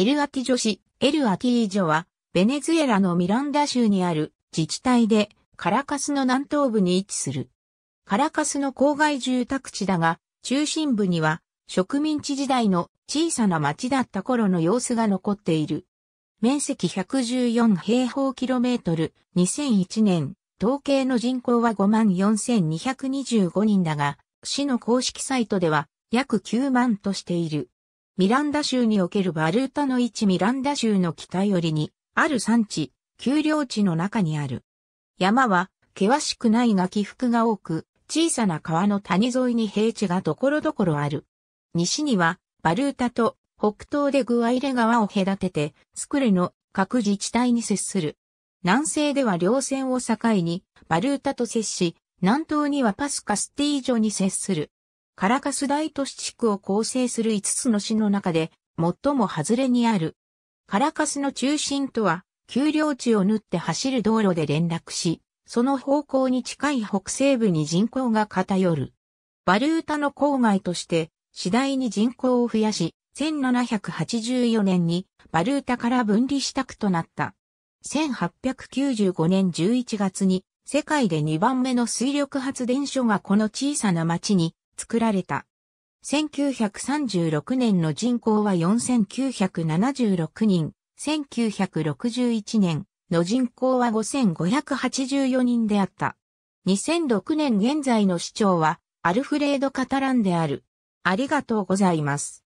エルアティジョ市、エルアティージョは、ベネズエラのミランダ州にある自治体で、カラカスの南東部に位置する。カラカスの郊外住宅地だが、中心部には、植民地時代の小さな町だった頃の様子が残っている。面積114平方キロメートル、2001年、統計の人口は54,225人だが、市の公式サイトでは約9万としている。ミランダ州におけるバルータの位置ミランダ州の北寄りに、ある産地、丘陵地の中にある。山は、険しくないが起伏が多く、小さな川の谷沿いに平地が所々ある。西には、バルータと北東でグアイレ川を隔てて、スクレの各自治体に接する。南西では両線を境に、バルータと接し、南東にはパスカスティージョに接する。カラカス大都市地区を構成する5つの市の中で最も外れにある。カラカスの中心とは、丘陵地を縫って走る道路で連絡し、その方向に近い北西部に人口が偏る。バルータの郊外として、次第に人口を増やし、1784年にバルータから分離した区となった。1895年11月に世界で2番目の水力発電所がこの小さな町に作られた。1936年の人口は4976人、1961年の人口は5584人であった。2006年現在の市長はアルフレード・カタランである。ありがとうございます。